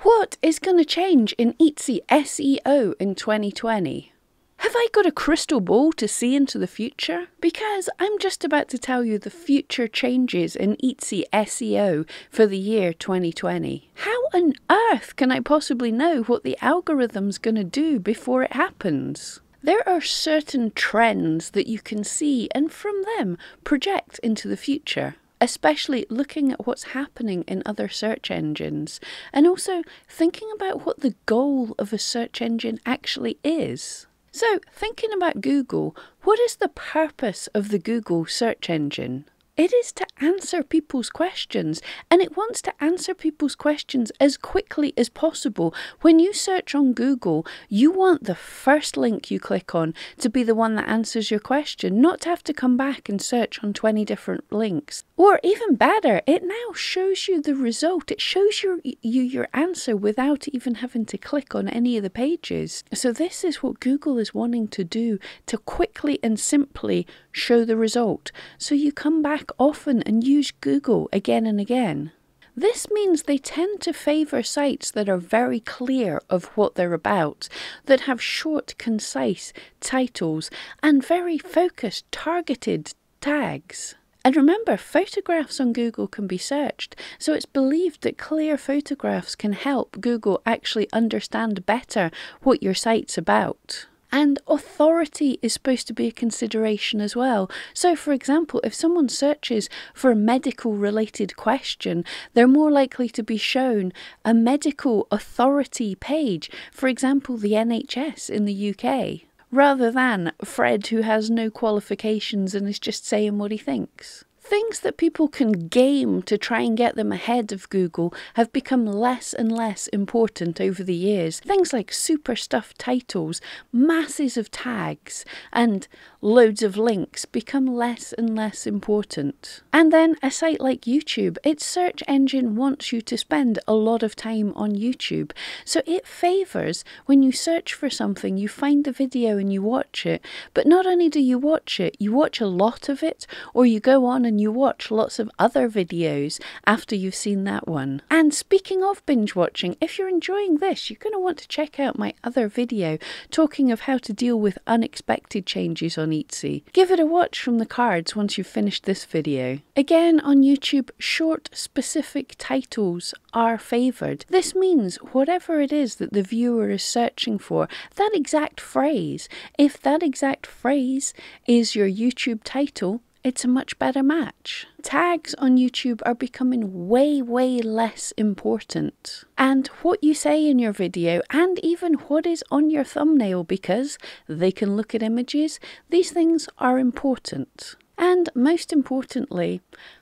What is going to change in Etsy SEO in 2020? Have I got a crystal ball to see into the future? Because I'm just about to tell you the future changes in Etsy SEO for the year 2020. How on earth can I possibly know what the algorithm's going to do before it happens? There are certain trends that you can see and from them project into the future especially looking at what's happening in other search engines and also thinking about what the goal of a search engine actually is. So, thinking about Google, what is the purpose of the Google search engine? It is to answer people's questions and it wants to answer people's questions as quickly as possible. When you search on Google, you want the first link you click on to be the one that answers your question, not to have to come back and search on 20 different links. Or even better, it now shows you the result. It shows you your answer without even having to click on any of the pages. So this is what Google is wanting to do to quickly and simply show the result. So you come back often and use Google again and again. This means they tend to favour sites that are very clear of what they're about, that have short, concise titles and very focused, targeted tags. And remember, photographs on Google can be searched, so it's believed that clear photographs can help Google actually understand better what your site's about. And authority is supposed to be a consideration as well. So, for example, if someone searches for a medical related question, they're more likely to be shown a medical authority page, for example, the NHS in the UK, rather than Fred, who has no qualifications and is just saying what he thinks things that people can game to try and get them ahead of Google have become less and less important over the years. Things like super stuffed titles, masses of tags, and loads of links become less and less important. And then a site like YouTube, its search engine wants you to spend a lot of time on YouTube. So it favours when you search for something, you find the video and you watch it. But not only do you watch it, you watch a lot of it, or you go on and and you watch lots of other videos after you've seen that one. And speaking of binge watching, if you're enjoying this, you're going to want to check out my other video talking of how to deal with unexpected changes on Etsy. Give it a watch from the cards once you've finished this video. Again, on YouTube, short specific titles are favoured. This means whatever it is that the viewer is searching for, that exact phrase, if that exact phrase is your YouTube title, it's a much better match. Tags on YouTube are becoming way, way less important. And what you say in your video and even what is on your thumbnail because they can look at images, these things are important. And most importantly,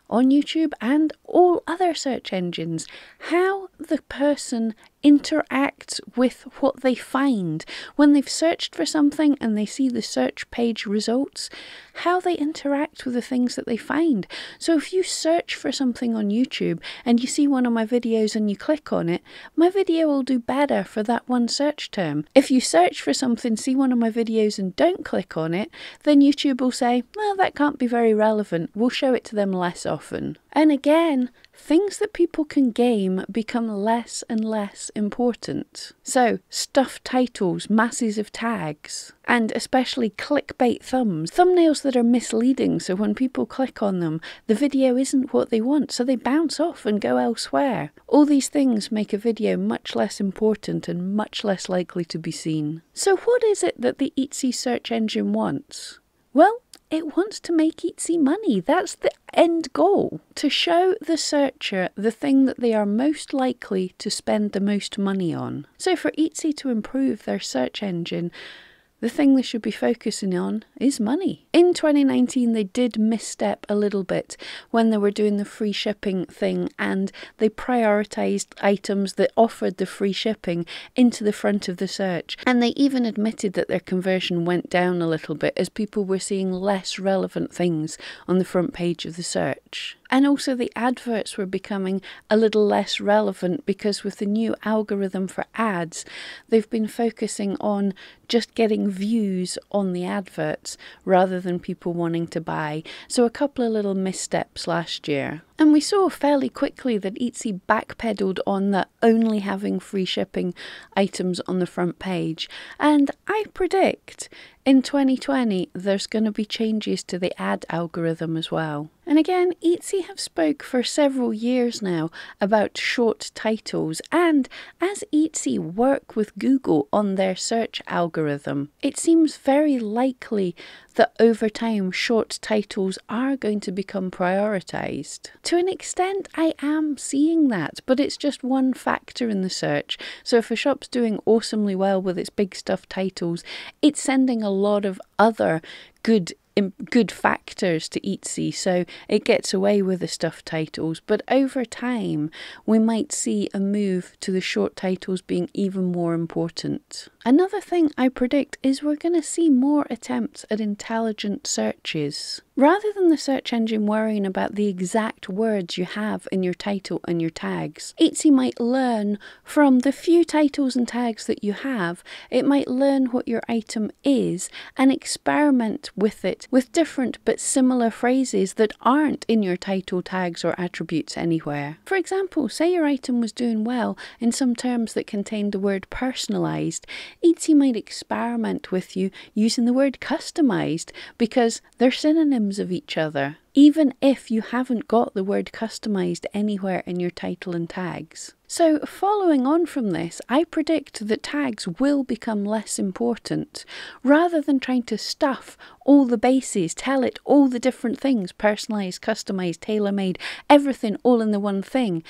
on YouTube and all other search engines, how the person interact with what they find. When they've searched for something and they see the search page results, how they interact with the things that they find. So if you search for something on YouTube and you see one of my videos and you click on it, my video will do better for that one search term. If you search for something, see one of my videos and don't click on it, then YouTube will say, well, that can't be very relevant. We'll show it to them less often. And again, things that people can game become less and less important. So, stuffed titles, masses of tags, and especially clickbait thumbs, thumbnails that are misleading so when people click on them, the video isn't what they want, so they bounce off and go elsewhere. All these things make a video much less important and much less likely to be seen. So, what is it that the Etsy search engine wants? Well, it wants to make Etsy money. That's the end goal to show the searcher the thing that they are most likely to spend the most money on. So, for Etsy to improve their search engine, the thing they should be focusing on is money. In 2019, they did misstep a little bit when they were doing the free shipping thing and they prioritised items that offered the free shipping into the front of the search. And they even admitted that their conversion went down a little bit as people were seeing less relevant things on the front page of the search. And also, the adverts were becoming a little less relevant because with the new algorithm for ads, they've been focusing on just getting views on the adverts rather than people wanting to buy. So, a couple of little missteps last year. And we saw fairly quickly that Etsy backpedaled on that only having free shipping items on the front page. And I predict in 2020 there's going to be changes to the ad algorithm as well. And again, Etsy have spoke for several years now about short titles and as Etsy work with Google on their search algorithm, it seems very likely that over time short titles are going to become prioritized. To an extent, I am seeing that, but it's just one factor in the search. So if a shop's doing awesomely well with its big stuff titles, it's sending a lot of other good good factors to Etsy, so it gets away with the stuff titles. But over time, we might see a move to the short titles being even more important. Another thing I predict is we're going to see more attempts at intelligent searches. Rather than the search engine worrying about the exact words you have in your title and your tags, Etsy might learn from the few titles and tags that you have, it might learn what your item is and experiment with it with different but similar phrases that aren't in your title, tags, or attributes anywhere. For example, say your item was doing well in some terms that contained the word personalised Etsy might experiment with you using the word customized because they're synonyms of each other, even if you haven't got the word customized anywhere in your title and tags. So, following on from this, I predict that tags will become less important. Rather than trying to stuff all the bases, tell it all the different things personalized, customized, tailor made, everything all in the one thing.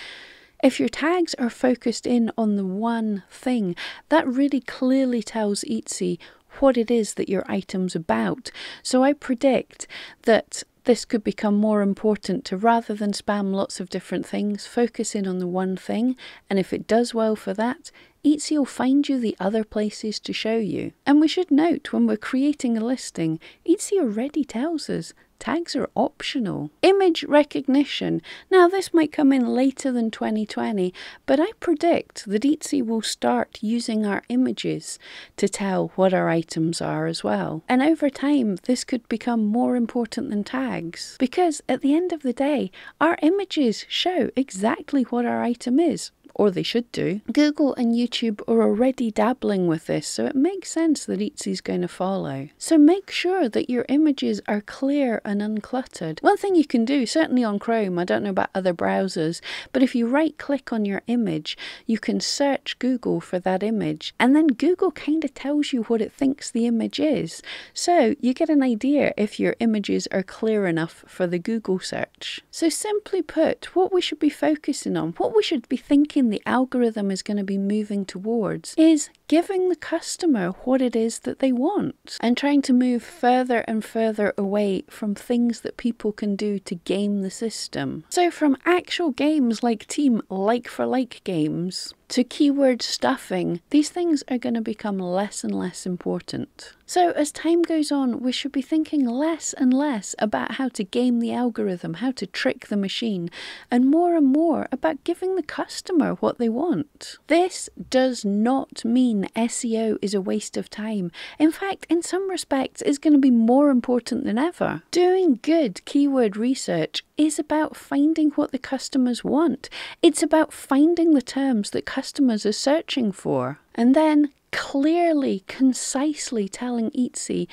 If your tags are focused in on the one thing, that really clearly tells Etsy what it is that your item's about. So I predict that this could become more important to rather than spam lots of different things, focus in on the one thing, and if it does well for that, Etsy will find you the other places to show you. And we should note when we're creating a listing, Etsy already tells us Tags are optional. Image recognition. Now, this might come in later than 2020, but I predict that Etsy will start using our images to tell what our items are as well. And over time, this could become more important than tags because at the end of the day, our images show exactly what our item is or they should do. Google and YouTube are already dabbling with this, so it makes sense that Etsy's going to follow. So make sure that your images are clear and uncluttered. One thing you can do, certainly on Chrome, I don't know about other browsers, but if you right click on your image, you can search Google for that image, and then Google kind of tells you what it thinks the image is. So you get an idea if your images are clear enough for the Google search. So simply put, what we should be focusing on, what we should be thinking the algorithm is going to be moving towards is giving the customer what it is that they want and trying to move further and further away from things that people can do to game the system. So, from actual games like Team Like for Like games to keyword stuffing, these things are going to become less and less important. So, as time goes on, we should be thinking less and less about how to game the algorithm, how to trick the machine, and more and more about giving the customer what they want. This does not mean SEO is a waste of time. In fact, in some respects, it's going to be more important than ever. Doing good keyword research is about finding what the customers want. It's about finding the terms that customers are searching for. And then clearly, concisely telling Etsy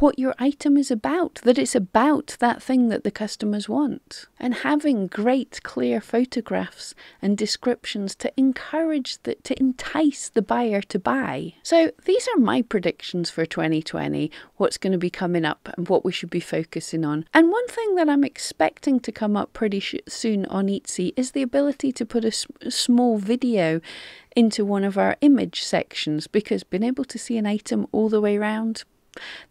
what your item is about, that it's about that thing that the customers want. And having great, clear photographs and descriptions to encourage, the, to entice the buyer to buy. So these are my predictions for 2020, what's going to be coming up and what we should be focusing on. And one thing that I'm expecting to come up pretty soon on Etsy is the ability to put a small video into one of our image sections because being able to see an item all the way around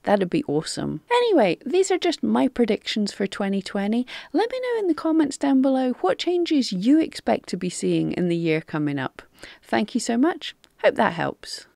That'd be awesome. Anyway, these are just my predictions for 2020. Let me know in the comments down below what changes you expect to be seeing in the year coming up. Thank you so much. Hope that helps.